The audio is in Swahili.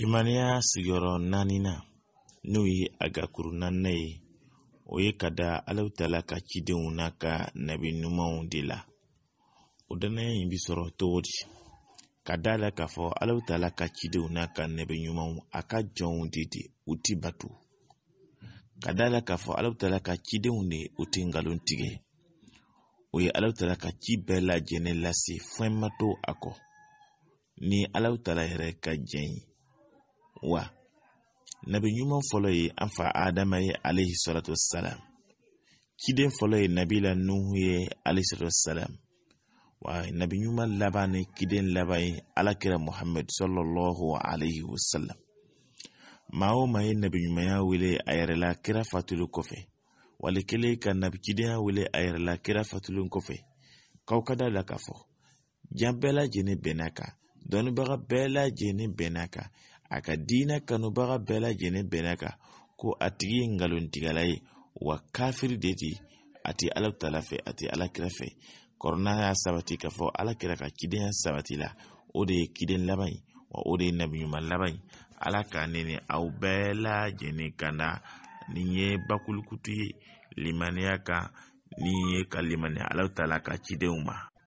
Limaniya sigiyɔrɔ naani na n'o ye a gakuru naaninan ye o ye ka da alahu taala ka cidenw n'a ka nabi ɲumanw de la o danaya in bi sɔrɔ cogo di ka da la k'a fɔ alahu taala ka cidenw n'a ka nabi ɲumanw a ka jɔnw de di u ti bato ka da la k'a fɔ alahu taala ka cidenw de u ti nkalon tigɛ o ye alahu taala ka ci bɛɛ lajɛlen lase fɛn ma to a kɔ ni alahu taala yɛrɛ ka jɛn ye wa nabi ɲuman fɔlɔ ye an fa adama ye alayhi salatu wassalam ciden fɔlɔ ye nabila nuhu ye alayhi salatu wassalam wa nabi ɲuman laban ni ciden laban ye alakira muhammad sallallahu alayhi wasallam maa o maa ye nabi ɲumanya wele a yɛrɛ la kira fatulu kɔfɛ wali kelen ka nabikidenya wele a yɛrɛ la kira fatulen kɔfɛ k'aw ka da la k'a fɔ jan bɛɛ lajɛlen bɛnna kan dɔnnibaga bɛɛ lajɛlen bɛnna kan a ka diinɛ kanubaga bɛɛ lajɛlen bɛnna kan ko a tigi ye nkalontigɛla ye wa kafiri de di a tɛ ala tala fɛ a tɛ ala kira fɛ kɔrɔna y'a sabati k'a fɔ ala kira ka kidenya sabati la o de ye kiden laban ye wa o de ye nabiɲuman laban ye ala k'a nɛni aw bɛɛ lajɛlen kanda nin ye bakulukutu ye limaniya kan ni ye ka limaniya ala tala ka cidenw ma